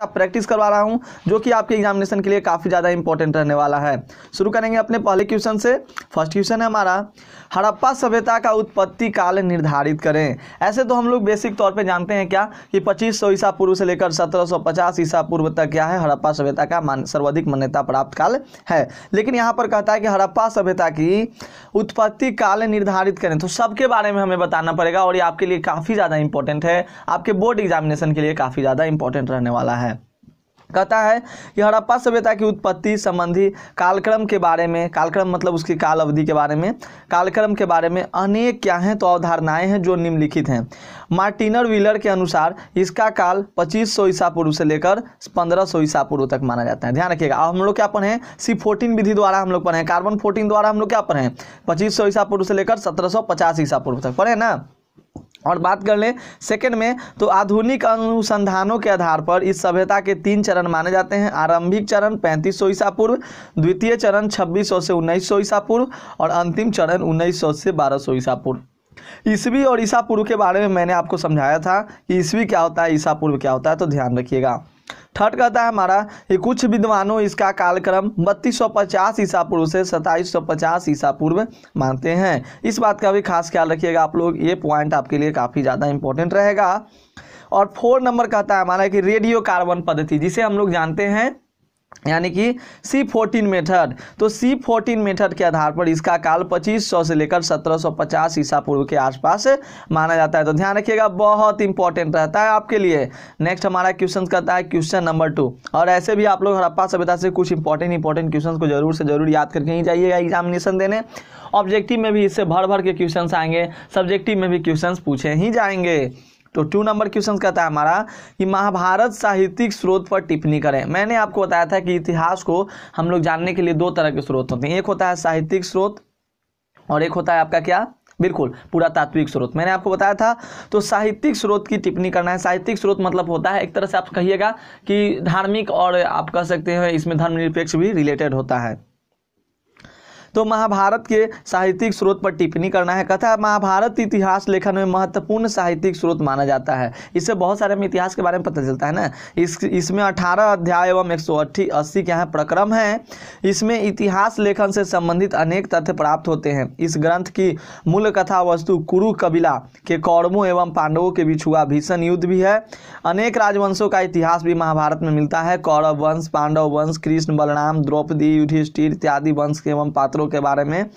का प्रैक्टिस करवा रहा हूँ जो कि आपके एग्जामिनेशन के लिए काफ़ी ज़्यादा इंपॉर्टेंट रहने वाला है शुरू करेंगे अपने पहले क्वेश्चन से फर्स्ट क्वेश्चन है हमारा हड़प्पा सभ्यता का उत्पत्ति काल निर्धारित करें ऐसे तो हम लोग बेसिक तौर पे जानते हैं क्या कि 2500 ईसा पूर्व से लेकर 1750 ईसा पूर्व तक क्या है हड़प्पा सभ्यता का मान सर्वाधिक मान्यता प्राप्त काल है लेकिन यहाँ पर कहता है कि हड़प्पा सभ्यता की उत्पत्ति काल निर्धारित करें तो सबके बारे में हमें बताना पड़ेगा और ये आपके लिए काफ़ी ज़्यादा इंपॉर्टेंट है आपके बोर्ड एग्जामिनेशन के लिए काफ़ी ज़्यादा इंपॉर्टेंट रहने वाला है कहता है कि हड़प्पा सभ्यता की उत्पत्ति संबंधी कालक्रम के बारे में कालक्रम मतलब उसकी काल अवधि के बारे में कालक्रम के बारे में अनेक क्या हैं तो अवधारणाएं हैं जो निम्नलिखित हैं मार्टिनर व्हीलर के अनुसार इसका काल 2500 ईसा पूर्व से लेकर 1500 ईसा पूर्व तक माना जाता है ध्यान रखिएगा हम लोग क्या पढ़े सी फोर्टीन विधि द्वारा हम लोग पढ़े कार्बन फोर्टीन द्वारा हम लोग क्या पढ़े पच्चीस ईसा पूर्व से लेकर सत्रह ईसा पूर्व तक पढ़े ना और बात कर लें सेकेंड में तो आधुनिक अनुसंधानों के आधार पर इस सभ्यता के तीन चरण माने जाते हैं आरंभिक चरण 3500 ईसा पूर्व द्वितीय चरण 2600 से 1900 ईसा पूर्व और अंतिम चरण 1900 से 1200 ईसा पूर्व ईसवी और ईसा पूर्व के बारे में मैंने आपको समझाया था कि ईसवी क्या होता है ईसा पूर्व क्या होता है तो ध्यान रखिएगा थर्ड कहता है हमारा कि कुछ विद्वानों इसका कालक्रम बत्तीस सौ पचास ईसा पूर्व से सत्ताईस सौ पचास ईसा पूर्व मानते हैं इस बात का भी खास ख्याल रखिएगा आप लोग ये पॉइंट आपके लिए काफ़ी ज़्यादा इंपॉर्टेंट रहेगा और फोर नंबर कहता है हमारा कि रेडियो कार्बन पद्धति जिसे हम लोग जानते हैं यानी कि सी फोर्टीन मेथड तो सी फोर्टीन मेथड के आधार पर इसका काल 2500 से लेकर 1750 ईसा पूर्व के आसपास माना जाता है तो ध्यान रखिएगा बहुत इंपॉर्टेंट रहता है आपके लिए नेक्स्ट हमारा क्वेश्चन करता है क्वेश्चन नंबर टू और ऐसे भी आप लोग हड़प्पा सभ्यता से कुछ इंपॉर्टेंट इंपॉर्टेंट क्वेश्चन को जरूर से जरूर याद करके ही जाइएगा एग्जामिनेशन देने ऑब्जेक्टिव में भी इससे भर भर के क्वेश्चन आएंगे सब्जेक्टिव में भी क्वेश्चन पूछे ही जाएंगे तो टू नंबर क्वेश्चन कहता है हमारा कि महाभारत साहित्यिक स्रोत पर टिप्पणी करें मैंने आपको बताया था कि इतिहास को हम लोग जानने के लिए दो तरह के स्रोत होते हैं एक होता है साहित्यिक स्रोत और एक होता है आपका क्या बिल्कुल पूरा तात्विक स्रोत मैंने आपको बताया था तो साहित्यिक स्रोत की टिप्पणी करना है साहित्यिक स्रोत मतलब होता है एक तरह से आप कहिएगा कि धार्मिक और आप कह सकते हैं इसमें धर्मनिरपेक्ष भी रिलेटेड होता है तो महाभारत के साहित्यिक स्रोत पर टिप्पणी करना है कथा महाभारत इतिहास लेखन में महत्वपूर्ण साहित्यिक स्रोत माना जाता है इससे बहुत सारे हमें इतिहास के बारे में पता चलता है ना इस इसमें अठारह अध्याय एवं एक सौ अस्सी के यहाँ प्रक्रम है इसमें इतिहास लेखन से संबंधित अनेक तथ्य प्राप्त होते हैं इस ग्रंथ की मूल कथा वस्तु कुरु कबिला के कौरवों एवं पांडवों के बीच हुआ भीषण युद्ध भी है अनेक राजवंशों का इतिहास भी महाभारत में मिलता है कौरव वंश पांडव वंश कृष्ण बलराम द्रौपदी युधिष्ठिर इत्यादि वंश एवं पात्र पात्रों के बारे में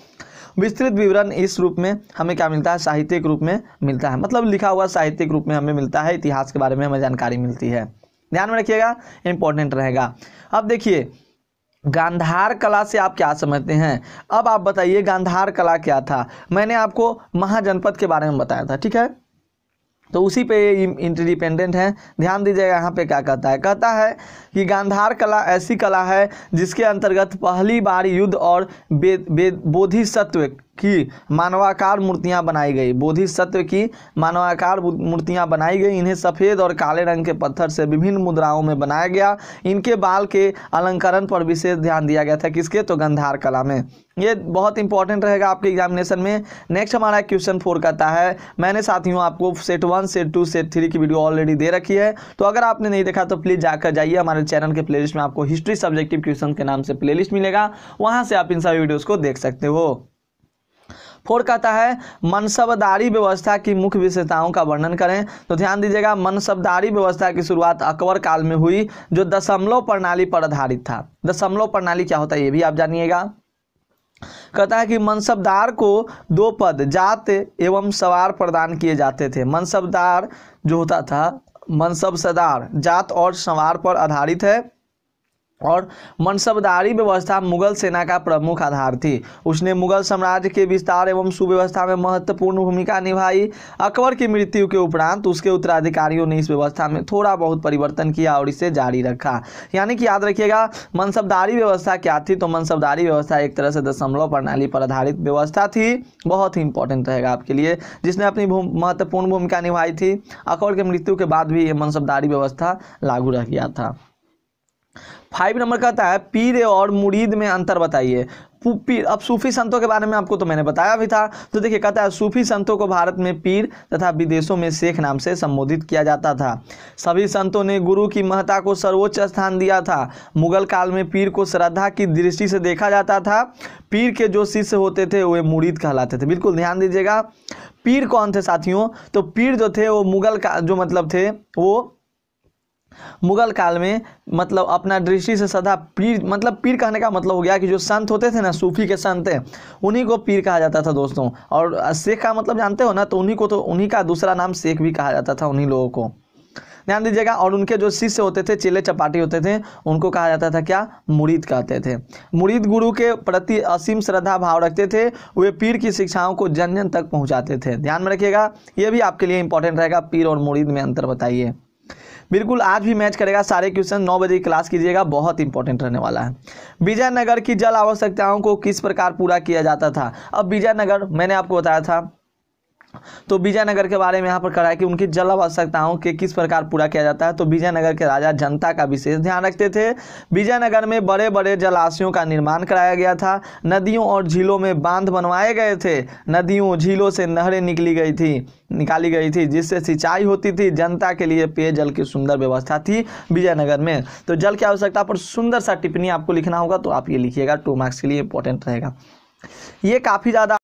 विस्तृत विवरण इस रूप में हमें क्या मिलता है साहित्यिक रूप में मिलता है मतलब लिखा हुआ साहित्यिक रूप में हमें मिलता है इतिहास के बारे में हमें जानकारी मिलती है ध्यान में रखिएगा इंपॉर्टेंट रहेगा अब देखिए गांधार कला से आप क्या समझते हैं अब आप बताइए गांधार कला क्या था मैंने आपको महाजनपद के बारे में बताया था ठीक है तो उसी पे ये इंटरडिपेंडेंट है ध्यान दीजिएगा यहाँ पे क्या कहता है कहता है कि गांधार कला ऐसी कला है जिसके अंतर्गत पहली बार युद्ध और बे, बे, बोधिसत्व की मानवाकार मूर्तियां बनाई गई बोधि सत्व की मानवाकार मूर्तियां बनाई गई इन्हें सफ़ेद और काले रंग के पत्थर से विभिन्न मुद्राओं में बनाया गया इनके बाल के अलंकरण पर विशेष ध्यान दिया गया था किसके तो गंधार कला में ये बहुत इंपॉर्टेंट रहेगा आपके एग्जामिनेशन में नेक्स्ट हमारा क्वेश्चन फोर कहता है मैंने साथियों आपको set one set two set three की वीडियो ऑलरेडी दे रखी है तो अगर आपने नहीं देखा तो प्लीज़ जाकर जाइए हमारे चैनल के प्लेलिस्ट में आपको हिस्ट्री सब्जेक्टिव क्वेश्चन के नाम से प्लेलिस्ट मिलेगा वहां से आप इन सभी वीडियोज़ को देख सकते हो फोर कहता है मनसबदारी व्यवस्था की मुख्य विशेषताओं का वर्णन करें तो ध्यान दीजिएगा मनसबदारी व्यवस्था की शुरुआत अकबर काल में हुई जो दशमलव प्रणाली पर आधारित था दशमलव प्रणाली क्या होता है ये भी आप जानिएगा कहता है कि मनसबदार को दो पद जात एवं सवार प्रदान किए जाते थे मनसबदार जो होता था मनसब सदार जात और सवार पर आधारित है और मनसबदारी व्यवस्था मुगल सेना का प्रमुख आधार थी उसने मुगल साम्राज्य के विस्तार एवं सुव्यवस्था में महत्वपूर्ण भूमिका निभाई अकबर की मृत्यु के उपरांत उसके उत्तराधिकारियों ने इस व्यवस्था में थोड़ा बहुत परिवर्तन किया और इसे जारी रखा यानी कि याद रखिएगा मनसबदारी व्यवस्था क्या थी तो मनसबदारी व्यवस्था एक तरह से दशमलव प्रणाली पर आधारित व्यवस्था थी बहुत ही इंपॉर्टेंट रहेगा आपके लिए जिसने अपनी महत्वपूर्ण भूमिका निभाई थी अकबर के मृत्यु के बाद भी ये मनसबदारी व्यवस्था लागू रह गया था फाइव नंबर कहता है पीर और मुरीद में अंतर बताइए पीर अब सूफी संतों के बारे में आपको तो मैंने बताया भी था तो देखिए कहता है सूफी संतों को भारत में पीर तथा विदेशों में शेख नाम से संबोधित किया जाता था सभी संतों ने गुरु की महत्ता को सर्वोच्च स्थान दिया था मुगल काल में पीर को श्रद्धा की दृष्टि से देखा जाता था पीर के जो शिष्य होते थे वे मुरीद कहलाते थे बिल्कुल ध्यान दीजिएगा पीर कौन थे साथियों तो पीर जो थे वो मुगल का जो मतलब थे वो मुगल काल में मतलब अपना दृष्टि से सदा पीर मतलब पीर कहने का मतलब हो गया कि जो संत होते थे ना सूफी के संत उन्हीं को पीर कहा जाता था दोस्तों और शेख का मतलब जानते हो ना तो उन्हीं को तो उन्हीं का दूसरा नाम शेख भी कहा जाता था उन्हीं लोगों को ध्यान दीजिएगा और उनके जो शिष्य होते थे चेले चपाटी होते थे उनको कहा जाता था क्या मुरीद कहते थे मुरीद गुरु के प्रति असीम श्रद्धा भाव रखते थे वे पीर की शिक्षाओं को जन जन तक पहुंचाते थे ध्यान में रखिएगा ये भी आपके लिए इंपॉर्टेंट रहेगा पीर और मुरीद में अंतर बताइए बिल्कुल आज भी मैच करेगा सारे क्वेश्चन नौ बजे क्लास कीजिएगा बहुत इंपॉर्टेंट रहने वाला है विजयनगर की जल आवश्यकताओं को किस प्रकार पूरा किया जाता था अब विजयनगर मैंने आपको बताया था तो विजयनगर के बारे में यहाँ पर कराया कि उनकी जल आवश्यकताओं के किस प्रकार पूरा किया जाता है तो विजयनगर के राजा जनता का विशेष ध्यान रखते थे विजयनगर में बड़े बड़े जलाशयों का निर्माण कराया गया था नदियों और झीलों में बांध बनवाए गए थे नदियों झीलों से नहरें निकली गई थी निकाली गई थी जिससे सिंचाई होती थी जनता के लिए पेयजल की सुंदर व्यवस्था थी विजयनगर में तो जल की आवश्यकता पर सुंदर सा टिप्पणी आपको लिखना होगा तो आप ये लिखिएगा टू मार्क्स के लिए इंपॉर्टेंट रहेगा ये काफ़ी ज़्यादा